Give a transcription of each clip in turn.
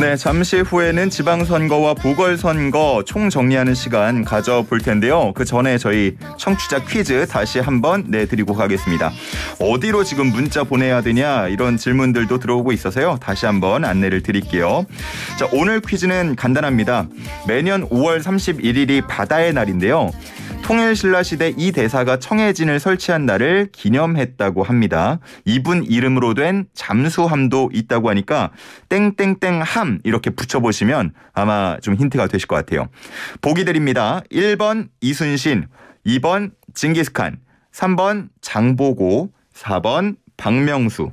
네, 잠시 후에는 지방선거와 보궐선거 총정리하는 시간 가져볼 텐데요. 그 전에 저희 청취자 퀴즈 다시 한번 내드리고 가겠습니다. 어디로 지금 문자 보내야 되냐 이런 질문들도 들어오고 있어서요. 다시 한번 안내를 드릴게요. 자, 오늘 퀴즈는 간단합니다. 매년 5월 31일이 바다의 날인데요. 통일신라 시대 이 대사가 청해진을 설치한 날을 기념했다고 합니다. 이분 이름으로 된 잠수함도 있다고 하니까 땡땡땡함 이렇게 붙여보시면 아마 좀 힌트가 되실 것 같아요. 보기 드립니다. 1번 이순신, 2번 징기스칸, 3번 장보고, 4번 박명수.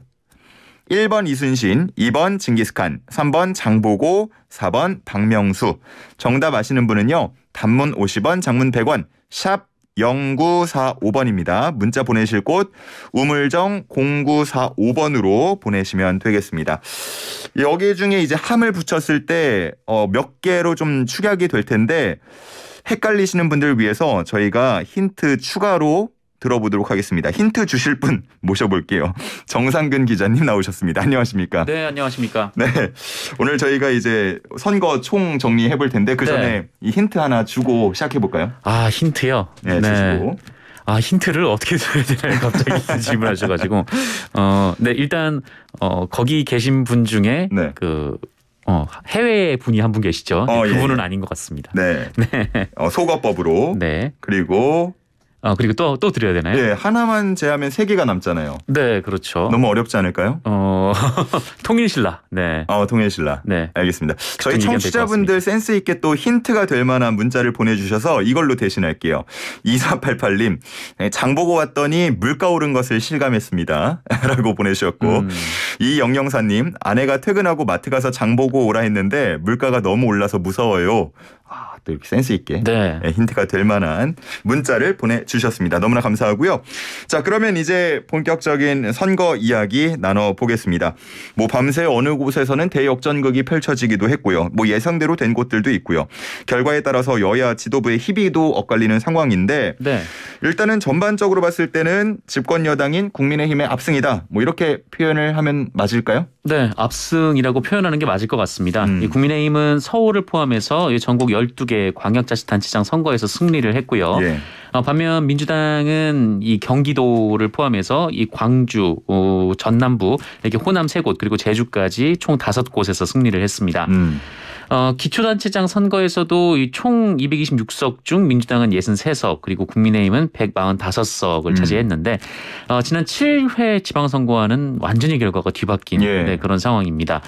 1번 이순신, 2번 징기스칸, 3번 장보고, 4번 박명수. 정답 아시는 분은요. 단문 50원, 장문 100원, 샵 0945번입니다. 문자 보내실 곳 우물정 0945번으로 보내시면 되겠습니다. 여기 중에 이제 함을 붙였을 때몇 어, 개로 좀 축약이 될 텐데 헷갈리시는 분들 을 위해서 저희가 힌트 추가로 들어보도록 하겠습니다. 힌트 주실 분 모셔볼게요. 정상근 기자님 나오셨습니다. 안녕하십니까? 네, 안녕하십니까? 네. 오늘 저희가 이제 선거 총 정리해 볼 텐데 그 네. 전에 네. 이 힌트 하나 주고 시작해 볼까요? 아, 힌트요? 네, 네. 주시고. 네. 아 힌트를 어떻게 줘야 되나 갑자기 질문하셔가지고 어네 일단 어 거기 계신 분 중에 네. 그 어, 해외 분이 한 분 계시죠? 어, 네, 그분은 예. 아닌 것 같습니다. 네. 네. 어, 소거법으로. 네. 그리고 아 그리고 또, 또 드려야 되나요? 네, 하나만 제하면 세 개가 남잖아요. 네, 그렇죠. 너무 어렵지 않을까요? 어, 통일신라. 네. 어, 통일신라. 네. 알겠습니다. 저희 청취자분들 센스 있게 또 힌트가 될 만한 문자를 보내주셔서 이걸로 대신할게요. 2488님, 장 보고 왔더니 물가 오른 것을 실감했습니다. 라고 보내주셨고, 음. 이 영영사님, 아내가 퇴근하고 마트 가서 장 보고 오라 했는데 물가가 너무 올라서 무서워요. 아, 또 이렇게 센스 있게 네. 예, 힌트가 될 만한 문자를 보내주셨습니다. 너무나 감사하고요. 자 그러면 이제 본격적인 선거 이야기 나눠보겠습니다. 뭐 밤새 어느 곳에서는 대역전극이 펼쳐지기도 했고요. 뭐 예상대로 된 곳들도 있고요. 결과에 따라서 여야 지도부의 희비도 엇갈리는 상황인데 네. 일단은 전반적으로 봤을 때는 집권 여당인 국민의힘의 압승이다. 뭐 이렇게 표현을 하면 맞을까요? 네, 압승이라고 표현하는 게 맞을 것 같습니다. 음. 국민의힘은 서울을 포함해서 전국 12개 광역자치단체장 선거에서 승리를 했고요. 예. 어, 반면 민주당은 이 경기도를 포함해서 이 광주, 어, 전남부, 이렇게 호남 세 곳 그리고 제주까지 총5 곳에서 승리를 했습니다. 음. 어, 기초단체장 선거에서도 이 총 226석 중 민주당은 63석 그리고 국민의힘은 145석을 음. 차지했는데 어, 지난 7회 지방선거와는 완전히 결과가 뒤바뀐 예. 네, 그런 상황입니다.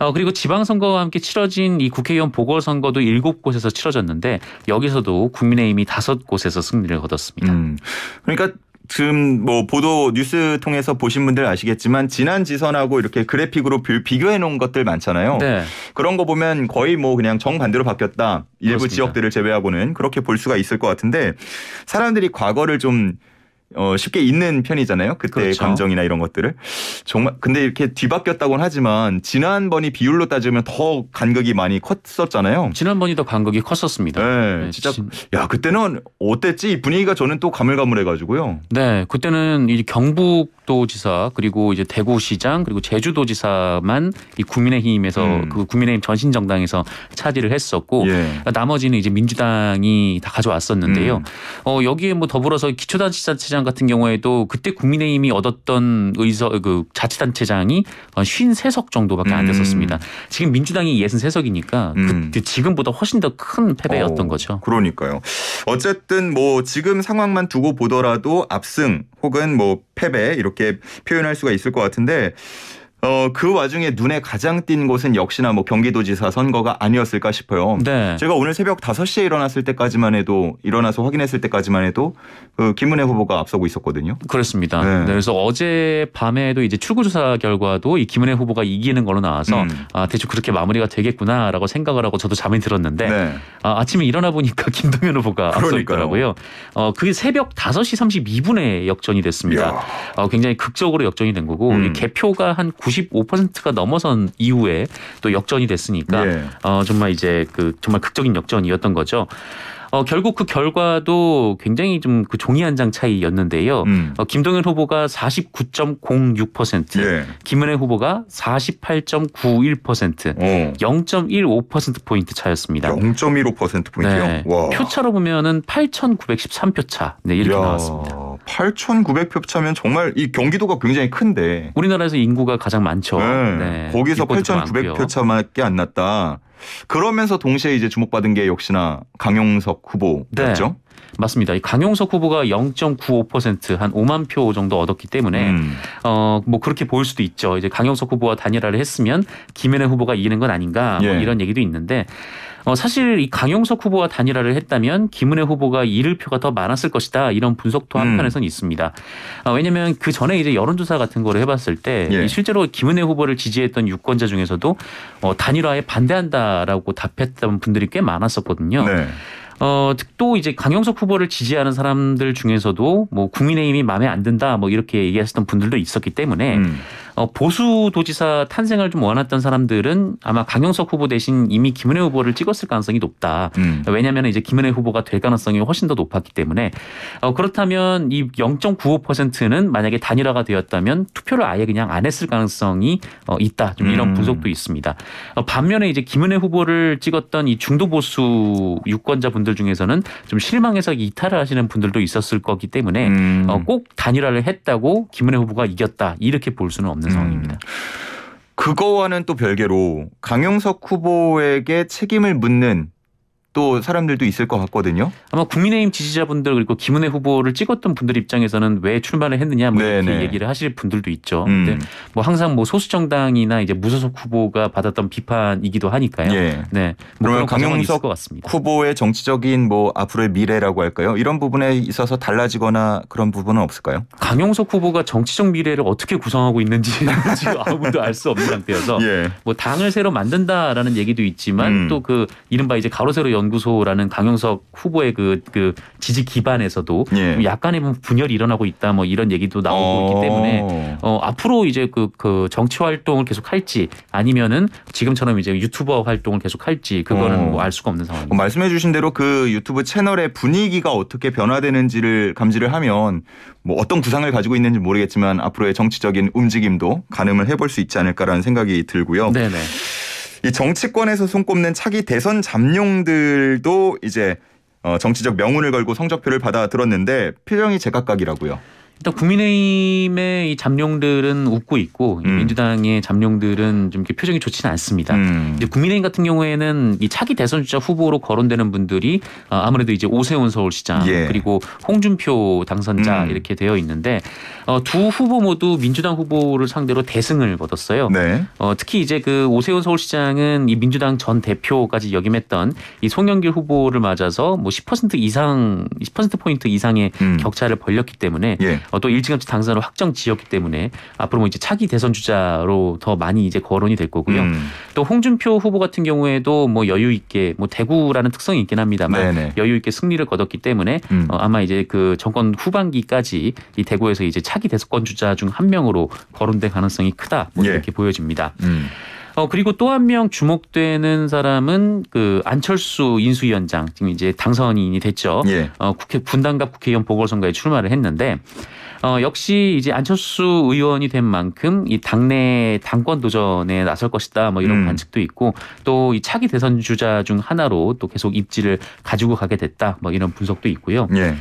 어, 그리고 지방선거와 함께 치러진 이 국회의원 보궐선거도 7곳에서 치러졌는데 여기서도 국민의힘이 5곳에서 승리를 거뒀습니다. 음. 그러니까 지금 뭐 보도 뉴스 통해서 보신 분들 아시겠지만 지난 지선하고 이렇게 그래픽으로 비교해 놓은 것들 많잖아요. 네. 그런 거 보면 거의 뭐 그냥 정반대로 바뀌었다. 일부 그렇습니다. 지역들을 제외하고는 그렇게 볼 수가 있을 것 같은데 사람들이 과거를 좀 어, 쉽게 있는 편이잖아요. 그때 그렇죠. 감정이나 이런 것들을. 정말 근데 이렇게 뒤바뀌었다고는 하지만 지난번이 비율로 따지면 더 간격이 많이 컸었잖아요. 지난번이 더 간격이 컸었습니다. 네, 네 진짜 진... 야 그때는 어땠지 분위기가 저는 또 가물가물해가지고요. 네, 그때는 이제 경북도지사 그리고 이제 대구시장 그리고 제주도지사만 이 국민의힘에서 음. 그 국민의힘 전신 정당에서 차지를 했었고 예. 나머지는 이제 민주당이 다 가져왔었는데요. 음. 어, 여기에 뭐 더불어서 기초단체장 서울시장 같은 경우에도 그때 국민의힘이 얻었던 의석 그 자치단체장이 53석 정도밖에 안 음. 됐었습니다. 지금 민주당이 63석이니까 음. 그, 지금보다 훨씬 더 큰 패배였던 어, 거죠. 그러니까요. 어쨌든 뭐 지금 상황만 두고 보더라도 압승 혹은 뭐 패배 이렇게 표현할 수가 있을 것 같은데 어, 그 와중에 눈에 가장 띈 곳은 역시나 뭐 경기도지사 선거가 아니었을까 싶어요. 네. 제가 오늘 새벽 5시에 일어났을 때까지만 해도 일어나서 확인했을 때까지만 해도 그 김문혜 후보가 앞서고 있었거든요. 그렇습니다. 네. 네, 그래서 어제 밤에도 이제 출구조사 결과도 이 김은혜 후보가 이기는 걸로 나와서 음. 아, 대충 그렇게 마무리가 되겠구나라고 생각을 하고 저도 잠이 들었는데 네. 아, 아침에 일어나 보니까 김동현 후보가 앞서 있더라고요. 어, 그게 새벽 5시 32분에 역전이 됐습니다. 어, 굉장히 극적으로 역전이 된 거고 음. 개표가 한 95%가 넘어선 이후에 또 역전이 됐으니까 네. 어, 정말 이제 그 정말 극적인 역전이었던 거죠. 어, 결국 그 결과도 굉장히 좀 그 종이 한 장 차이였는데요. 음. 어, 김동연 후보가 49.06%, 예. 김은혜 후보가 48.91%, 어. 0.15% 포인트 차였습니다. 0.15% 포인트요. 네. 와. 표차로 보면은 8,913표 차, 네 이렇게 이야. 나왔습니다. 8,900표 차면 정말 이 경기도가 굉장히 큰데 우리나라에서 인구가 가장 많죠. 네. 네. 거기서 8,900표 차밖에 안 났다. 그러면서 동시에 이제 주목받은 게 역시나 강용석 후보였죠. 네. 맞습니다. 이 강용석 후보가 0.95%한 5만 표 정도 얻었기 때문에 음. 어뭐 그렇게 보일 수도 있죠. 이제 강용석 후보와 단일화를 했으면 김연애 후보가 이기는 건 아닌가 뭐 예. 이런 얘기도 있는데 어, 사실 이 강용석 후보와 단일화를 했다면 김은혜 후보가 이를 표가 더 많았을 것이다 이런 분석도 한편에선 음. 있습니다. 아, 어, 왜냐하면 그 전에 이제 여론조사 같은 거를 해봤을 때 예. 실제로 김은혜 후보를 지지했던 유권자 중에서도 어, 단일화에 반대한다라고 답했던 분들이 꽤 많았었거든요. 네. 어, 또 이제 강영석 후보를 지지하는 사람들 중에서도 뭐 국민의힘이 마음에 안 든다 뭐 이렇게 얘기했었던 분들도 있었기 때문에 음. 어, 보수 도지사 탄생을 좀 원했던 사람들은 아마 강영석 후보 대신 이미 김은혜 후보를 찍었을 가능성이 높다. 음. 왜냐하면 이제 김은혜 후보가 될 가능성이 훨씬 더 높았기 때문에 어, 그렇다면 이 0.95%는 만약에 단일화가 되었다면 투표를 아예 그냥 안 했을 가능성이 어, 있다. 좀 이런 음. 분석도 있습니다. 반면에 이제 김은혜 후보를 찍었던 이 중도 보수 유권자분들 중에서는 좀 실망해서 이탈을 하시는 분들도 있었을 거기 때문에 음. 꼭 단일화를 했다고 김은혜 후보가 이겼다 이렇게 볼 수는 없는. 있는 상황입니다. 음. 그거와는 또 별개로 강용석 후보에게 책임을 묻는 또 사람들도 있을 것 같거든요. 아마 국민의힘 지지자분들 그리고 김은혜 후보를 찍었던 분들 입장에서는 왜 출마를 했느냐 뭐 이렇게 얘기를 하실 분들도 있죠. 음. 근데 뭐 항상 뭐 소수 정당이나 이제 무소속 후보가 받았던 비판이기도 하니까요. 예. 네. 뭐 그러면 강용석 후보의 정치적인 뭐 앞으로의 미래라고 할까요? 이런 부분에 있어서 달라지거나 그런 부분은 없을까요? 강영석 후보가 정치적 미래를 어떻게 구성하고 있는지 지금 아무도 알 수 없는 상태여서 예. 뭐 당을 새로 만든다라는 얘기도 있지만 음. 또그 이른바 이제 가로세로 연구소라는 강용석 후보의 그, 그 지지 기반에서도 예. 약간의 뭐 분열이 일어나고 있다 뭐 이런 얘기도 나오고 어. 있기 때문에 어, 앞으로 이제 그, 그 정치 활동을 계속 할지 아니면은 지금처럼 이제 유튜버 활동을 계속 할지 그거는 어. 뭐알 수가 없는 상황입니다. 어, 말씀해 주신 대로 그 유튜브 채널의 분위기가 어떻게 변화되는지를 감지를 하면 뭐 어떤 구상을 가지고 있는지 모르겠지만 앞으로의 정치적인 움직임도 가늠을 해볼 수 있지 않을까라는 생각이 들고요. 네네. 이 정치권에서 손꼽는 차기 대선 잠룡들도 이제 어, 정치적 명운을 걸고 성적표를 받아 들었는데 표정이 제각각이라고요. 일단 국민의힘의 이 잠룡들은 웃고 있고 음. 민주당의 잠룡들은 좀 이렇게 표정이 좋지는 않습니다. 음. 이제 국민의힘 같은 경우에는 이 차기 대선 주자 후보로 거론되는 분들이 어, 아무래도 이제 오세훈 서울시장 예. 그리고 홍준표 당선자 음. 이렇게 되어 있는데 어, 두 후보 모두 민주당 후보를 상대로 대승을 거뒀어요. 네. 어, 특히 이제 그 오세훈 서울시장은 이 민주당 전 대표까지 역임했던 이 송영길 후보를 맞아서 뭐 10% 이상 10% 포인트 이상의 음. 격차를 벌렸기 때문에 예. 어, 또 일찌감치 당선을 확정지었기 때문에 앞으로 뭐 이제 차기 대선 주자로 더 많이 이제 거론이 될 거고요. 음. 또 홍준표 후보 같은 경우에도 뭐 여유 있게 뭐 대구라는 특성이 있긴 합니다만 네네. 여유 있게 승리를 거뒀기 때문에 음. 어, 아마 이제 그 정권 후반기까지 이 대구에서 이제 차기 대선 권 주자 중 한 명으로 거론될 가능성이 크다 뭐 예. 이렇게 보여집니다. 음. 어 그리고 또 한 명 주목되는 사람은 그 안철수 인수위원장 지금 이제 당선인이 됐죠. 예. 어 국회 분당갑 국회의원 보궐선거에 출마를 했는데 어, 역시 이제 안철수 의원이 된 만큼 이 당내 당권 도전에 나설 것이다 뭐 이런 음. 관측도 있고 또 이 차기 대선 주자 중 하나로 또 계속 입지를 가지고 가게 됐다 뭐 이런 분석도 있고요. 예.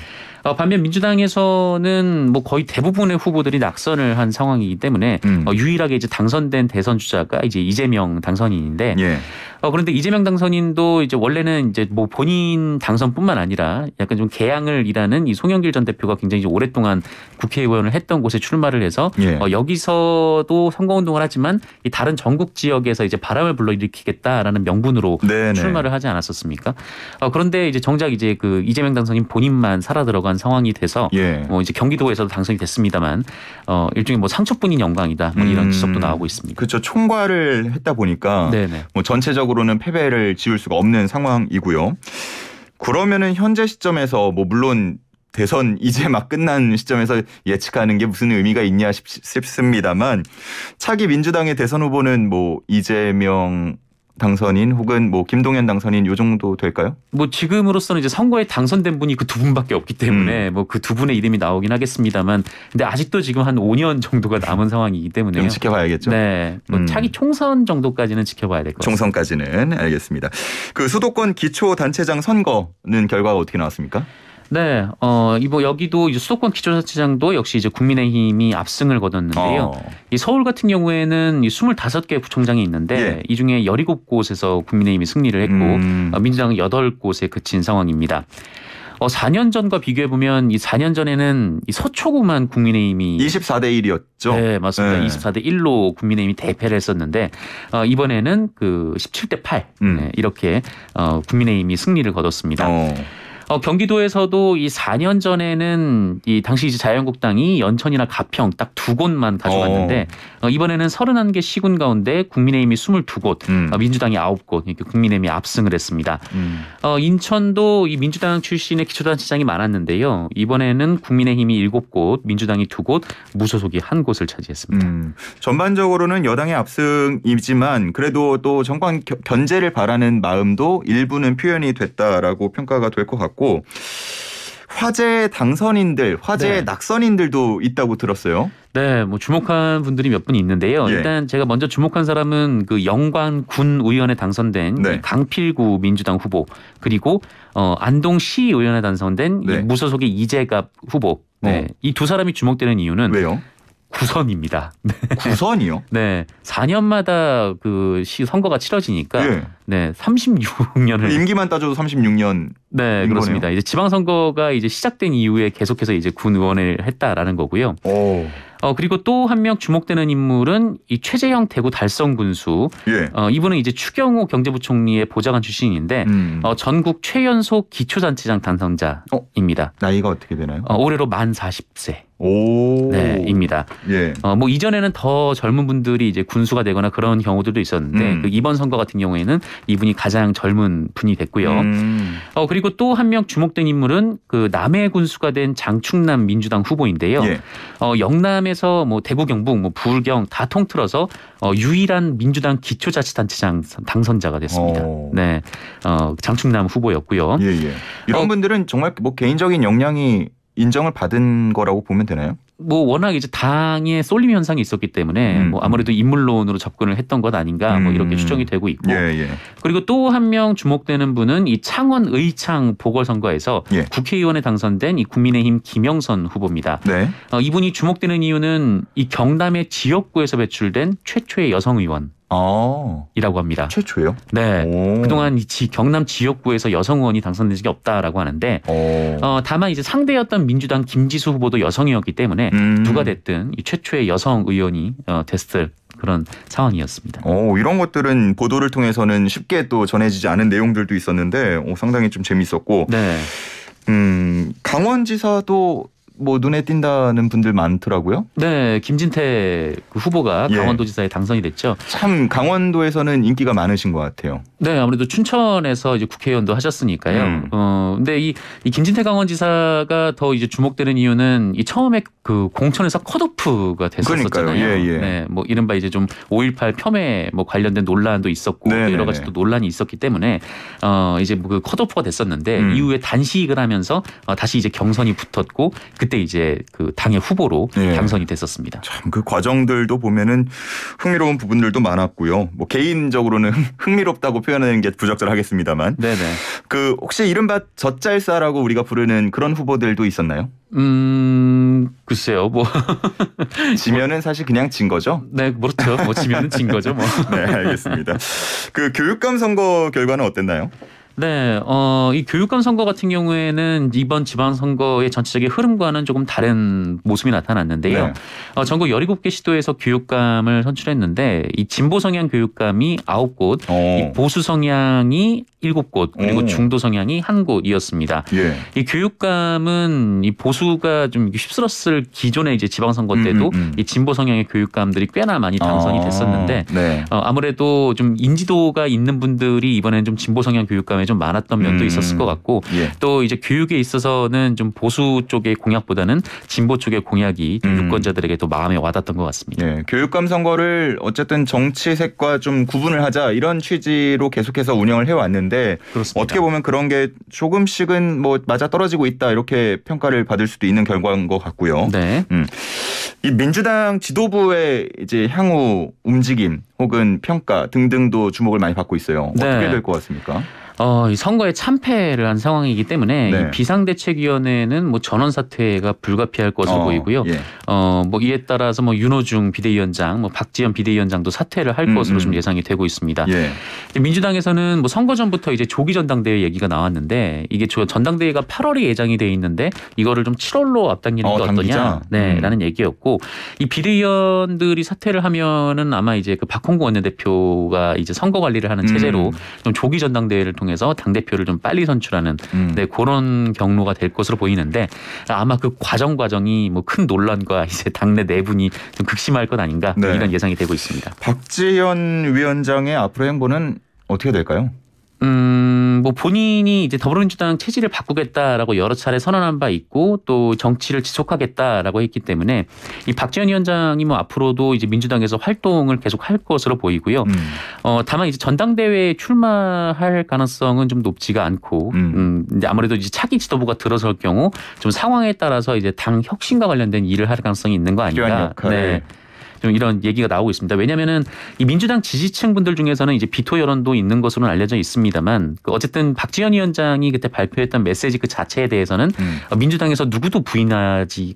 어, 반면 민주당에서는 뭐 거의 대부분의 후보들이 낙선을 한 상황이기 때문에 음. 어, 유일하게 이제 당선된 대선 주자가 이제 이재명 당선인인데 예. 어, 그런데 이재명 당선인도 이제 원래는 이제 뭐 본인 당선뿐만 아니라 약간 좀 개항을 일하는 이 송영길 전 대표가 굉장히 오랫동안 국회의원을 했던 곳에 출마를 해서 예. 여기서도 선거운동을 하지만 이 다른 전국 지역에서 이제 바람을 불러일으키겠다라는 명분으로 네네. 출마를 하지 않았었습니까? 어, 그런데 이제 정작 이제 그 이재명 당선인 본인만 살아 들어가 들어간 상황이 돼서 예. 뭐 이제 경기도에서도 당선이 됐습니다만 어 일종의 뭐 상처뿐인 영광이다 뭐 이런 음, 지적도 나오고 있습니다. 그렇죠. 총괄을 했다 보니까 네네. 뭐 전체적으로는 패배를 지울 수가 없는 상황이고요. 그러면은 현재 시점에서 뭐 물론 대선 이제 막 끝난 시점에서 예측하는 게 무슨 의미가 있냐 싶, 습니다만 차기 민주당의 대선 후보는 뭐 이재명 당선인 혹은 뭐 김동연 당선인 요 정도 될까요? 뭐 지금으로서는 이제 선거에 당선된 분이 그 두 분밖에 없기 때문에 음. 뭐그 두 분의 이름이 나오긴 하겠습니다만 근데 아직도 지금 한 5년 정도가 남은 상황이기 때문에 좀 지켜봐야겠죠. 네, 뭐 음. 차기 총선 정도까지는 지켜봐야 될 것 같습니다. 총선까지는 알겠습니다. 그 수도권 기초 단체장 선거는 결과가 어떻게 나왔습니까? 네, 어, 이번 여기도 수도권 기초자치장도 역시 이제 국민의힘이 압승을 거뒀는데요. 어. 이 서울 같은 경우에는 이 25개 부총장이 있는데 예. 이 중에 17곳에서 국민의힘이 승리를 했고 음. 어, 민주당은 8곳에 그친 상황입니다. 어, 4년 전과 비교해 보면 이 4년 전에는 이 서초구만 국민의힘이 24대 1이었죠. 네, 맞습니다. 네. 24대 1로 국민의힘이 대패를 했었는데 어, 이번에는 그 17대 8 음. 네, 이렇게 어, 국민의힘이 승리를 거뒀습니다. 어. 어, 경기도에서도 이 4년 전에는 이 당시 이제 자유한국당이 연천이나 가평 딱 두 곳만 가져갔는데 어, 어 이번에는 31개 시군 가운데 국민의힘이 22곳, 음. 어, 민주당이 9곳 이렇게 국민의힘이 압승을 했습니다. 음. 어, 인천도 이 민주당 출신의 기초단체장이 많았는데요. 이번에는 국민의힘이 7곳, 민주당이 2곳, 무소속이 한곳을 차지했습니다. 음. 전반적으로는 여당의 압승이지만 그래도 또 정권 견제를 바라는 마음도 일부는 표현이 됐다라고 평가가 될 것 같고 같고 화재 당선인들, 화재 네. 낙선인들도 있다고 들었어요. 네, 뭐 주목한 분들이 몇 분 있는데요. 예. 일단 제가 먼저 주목한 사람은 그 영관 군 의원에 당선된 네. 강필구 민주당 후보 그리고 어, 안동 시 의원에 당선된 네. 무소속의 이재갑 후보. 네, 어. 이두 사람이 주목되는 이유는 왜요? 구선입니다. 네. 구선이요? 네. 4년마다 그 시 선거가 치러지니까 예. 네. 36년을 임기만 따져도 36년 네, 그렇습니다. 거네요. 이제 지방 선거가 이제 시작된 이후에 계속해서 이제 군 의원을 했다라는 거고요. 오. 어 그리고 또 한 명 주목되는 인물은 이 최재형 대구 달성 군수. 예. 어 이분은 이제 추경호 경제부총리의 보좌관 출신인데 음. 어 전국 최연소 기초잔치장 당선자입니다. 어? 나이가 어떻게 되나요? 어, 올해로 만 40세. 오. 네, 입니다. 예. 어, 뭐 이전에는 더 젊은 분들이 이제 군수가 되거나 그런 경우들도 있었는데 음. 그 이번 선거 같은 경우에는 이분이 가장 젊은 분이 됐고요. 음. 어, 그리고 또 한 명 주목된 인물은 그 남해 군수가 된 장충남 민주당 후보인데요. 예. 어, 영남에서 뭐 대구 경북 뭐 불경 다 통틀어서 어, 유일한 민주당 기초자치단체장 당선자가 됐습니다. 오. 어. 네. 어, 장충남 후보였고요. 예, 예. 이런 어, 분들은 정말 뭐 개인적인 역량이 인정을 받은 거라고 보면 되나요? 뭐 워낙 이제 당의 쏠림 현상이 있었기 때문에 음. 뭐 음. 아무래도 인물론으로 접근을 했던 것 아닌가 뭐 이렇게 음. 추정이 되고 있고 예, 예. 그리고 또 한 명 주목되는 분은 이 창원 의창 보궐선거에서 예. 국회의원에 당선된 이 국민의힘 김영선 후보입니다. 네. 어, 이분이 주목되는 이유는 이 경남의 지역구에서 배출된 최초의 여성 의원 아. 이라고 합니다. 최초예요? 네. 오. 그동안 이 경남 지역구에서 여성 의원이 당선된 적이 없다라고 하는데 어, 다만 이제 상대였던 민주당 김지수 후보도 여성이었기 때문에 음. 누가 됐든 이 최초의 여성 의원이 어, 됐을 그런 상황이었습니다. 오, 이런 것들은 보도를 통해서는 쉽게 또 전해지지 않은 내용들도 있었는데 오, 상당히 좀 재밌었고 네. 음, 강원지사도 뭐 눈에 띈다는 분들 많더라고요. 네, 김진태 그 후보가 예. 강원도지사에 당선이 됐죠. 참 강원도에서는 인기가 많으신 것 같아요. 네, 아무래도 춘천에서 이제 국회의원도 하셨으니까요. 음. 어, 근데 이, 이 김진태 강원지사가 더 이제 주목되는 이유는 이 처음에 그 공천에서 컷오프가 됐었잖아요. 예, 예. 네, 뭐 이른바 이제 좀 5.18 폄훼 뭐 관련된 논란도 있었고 네네네. 여러 네, 가지 또 네. 논란이 있었기 때문에 어 이제 뭐그 컷오프가 됐었는데 음. 이후에 단식을 하면서 어, 다시 이제 경선이 붙었고 그 그때 이제 그 당의 후보로 예. 당선이 됐었습니다. 참 그 과정들도 보면은 흥미로운 부분들도 많았고요. 뭐 개인적으로는 흥미롭다고 표현하는 게 부적절하겠습니다만. 네네. 그 혹시 이른바 젖잘싸라고 우리가 부르는 그런 후보들도 있었나요? 음, 글쎄요, 뭐. 지면은 사실 그냥 진 거죠? 네, 그렇죠. 뭐 지면은 진 거죠, 뭐. 네, 알겠습니다. 그 교육감 선거 결과는 어땠나요? 네, 어, 이 교육감 선거 같은 경우에는 이번 지방 선거의 전체적인 흐름과는 조금 다른 모습이 나타났는데요. 네. 어, 전국 17개 시도에서 교육감을 선출했는데 이 진보 성향 교육감이 9곳, 어. 이 보수 성향이 7곳, 그리고 오. 어. 중도 성향이 1곳이었습니다. 예. 이 교육감은 이 보수가 좀 휩쓸었을 기존의 이제 지방 선거 음, 때도 음, 음, 음. 이 진보 성향의 교육감들이 꽤나 많이 당선이 아, 됐었는데 네. 어, 아무래도 좀 인지도가 있는 분들이 이번엔좀 진보 성향 교육감에 좀 많았던 면도 음. 있었을 것 같고 예. 또 이제 교육에 있어서는 좀 보수 쪽의 공약보다는 진보 쪽의 공약이 음. 유권자들에게 또 마음에 와닿던 것 같습니다. 예. 교육감 선거를 어쨌든 정치색과 좀 구분을 하자 이런 취지로 계속해서 운영을 해왔는데 그렇습니다. 어떻게 보면 그런 게 조금씩은 뭐 맞아 떨어지고 있다 이렇게 평가를 받을 수도 있는 결과인 것 같고요. 네. 음. 이 민주당 지도부의 이제 향후 움직임 혹은 평가 등등도 주목을 많이 받고 있어요. 네. 어떻게 될 것 같습니까? 어, 이 선거에 참패를 한 상황이기 때문에 네. 이 비상대책위원회는 뭐 전원 사퇴가 불가피할 것으로 어, 보이고요. 예. 어, 뭐 이에 따라서 뭐 윤호중 비대위원장, 뭐박지현 비대위원장도 사퇴를 할 음, 것으로 좀 음. 예상이 되고 있습니다. 예. 민주당에서는 뭐 선거 전부터 이제 조기 전당대회 얘기가 나왔는데 이게 전당대회가 8월이 예정이 돼 있는데 이거를 좀 7월로 앞당기는 어, 게 어떠냐, 당기 네라는 음. 얘기였고 이 비대위원들이 사퇴를 하면은 아마 이제 그 박. 박홍구 원내대표가 이제 선거 관리를 하는 체제로 음. 좀 조기 전당대회를 통해서 당 대표를 좀 빨리 선출하는 음. 네, 그런 경로가 될 것으로 보이는데 아마 그 과정 과정이 뭐 큰 논란과 이제 당내 내분이 좀 극심할 것 아닌가 네. 이런 예상이 되고 있습니다. 박지현 위원장의 앞으로 행보는 어떻게 될까요? 음, 뭐 본인이 이제 더불어민주당 체질을 바꾸겠다라고 여러 차례 선언한 바 있고 또 정치를 지속하겠다라고 했기 때문에 이 박지원 위원장이 뭐 앞으로도 이제 민주당에서 활동을 계속 할 것으로 보이고요. 음. 어, 다만 이제 전당대회에 출마할 가능성은 좀 높지가 않고 음. 음, 이제 아무래도 이제 차기 지도부가 들어설 경우 좀 상황에 따라서 이제 당 혁신과 관련된 일을 할 가능성이 있는 거 아닌가. 네. 좀 이런 얘기가 나오고 있습니다. 왜냐면은이 민주당 지지층 분들 중에서는 이제 비토 여론도 있는 것으로는 알려져 있습니다만 그 어쨌든 박지원 위원장이 그때 발표했던 메시지 그 자체에 대해서는 음. 어, 민주당에서 누구도 부인하지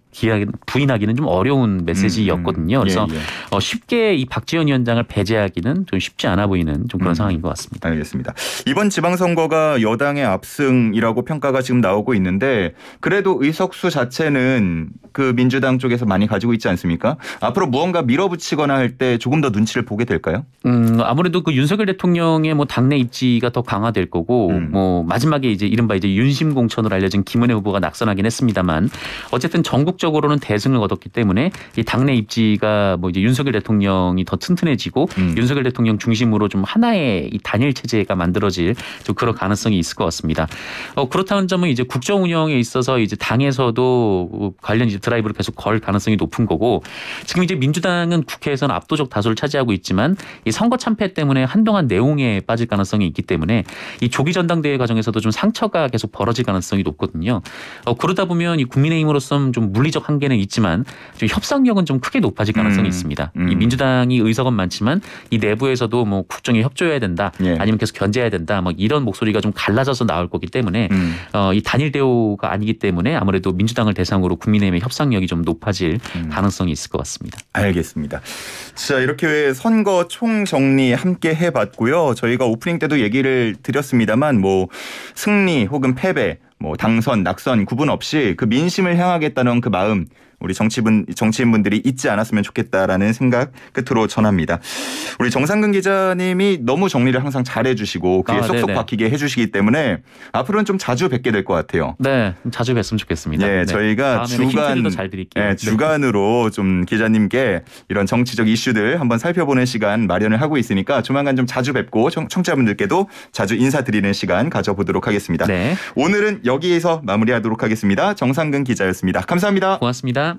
부인하기는 좀 어려운 메시지였거든요. 음. 음. 그래서 예, 예. 어, 쉽게 이 박지원 위원장을 배제하기는 좀 쉽지 않아 보이는 좀 그런 음. 상황인 것 같습니다. 알겠습니다. 이번 지방선거가 여당의 압승이라고 평가가 지금 나오고 있는데 그래도 의석수 자체는 그 민주당 쪽에서 많이 가지고 있지 않습니까? 앞으로 무언가 밀어붙이거나 할 때 조금 더 눈치를 보게 될까요? 음, 아무래도 그 윤석열 대통령의 뭐 당내 입지가 더 강화될 거고 음. 뭐 마지막에 이제 이른바 이제 윤심 공천으로 알려진 김은혜 후보가 낙선하긴 했습니다만 어쨌든 전국적으로는 대승을 얻었기 때문에 이 당내 입지가 뭐 이제 윤석열 대통령이 더 튼튼해지고 음. 윤석열 대통령 중심으로 좀 하나의 이 단일 체제가 만들어질 좀 그런 가능성이 있을 것 같습니다. 어, 그렇다는 점은 이제 국정 운영에 있어서 이제 당에서도 관련 이제 드라이브를 계속 걸 가능성이 높은 거고 지금 이제 민주당 민주당은 국회에서는 압도적 다수를 차지하고 있지만 이 선거 참패 때문에 한동안 내용에 빠질 가능성이 있기 때문에 이 조기 전당대회 과정에서도 좀 상처가 계속 벌어질 가능성이 높거든요. 어, 그러다 보면 이 국민의힘으로서는 좀 물리적 한계는 있지만 좀 협상력은 좀 크게 높아질 가능성이 음, 있습니다. 음. 이 민주당이 의석은 많지만 이 내부에서도 뭐 국정에 협조해야 된다, 예. 아니면 계속 견제해야 된다, 막 뭐 이런 목소리가 좀 갈라져서 나올 거기 때문에 음. 어, 이 단일 대우가 아니기 때문에 아무래도 민주당을 대상으로 국민의힘의 협상력이 좀 높아질 음. 가능성이 있을 것 같습니다. 알겠습니다. 하겠습니다. 자, 이렇게 선거 총정리 함께 해봤고요. 저희가 오프닝 때도 얘기를 드렸습니다만 뭐 승리 혹은 패배 뭐 당선, 낙선 구분 없이 그 민심을 향하겠다는 그 마음 우리 정치분 정치인분들이 잊지 않았으면 좋겠다라는 생각 끝으로 전합니다. 우리 정상근 기자님이 너무 정리를 항상 잘해주시고 귀에 아, 쏙쏙 네네. 박히게 해주시기 때문에 앞으로는 좀 자주 뵙게 될 것 같아요. 네, 자주 뵀으면 좋겠습니다. 네, 네. 저희가 주간 예, 네, 주간으로 좀 기자님께 이런 정치적 이슈들 한번 살펴보는 시간 마련을 하고 있으니까 조만간 좀 자주 뵙고 청, 청자분들께도 자주 인사드리는 시간 가져보도록 하겠습니다. 네. 오늘은 여기에서 마무리하도록 하겠습니다. 정상근 기자였습니다. 감사합니다. 고맙습니다.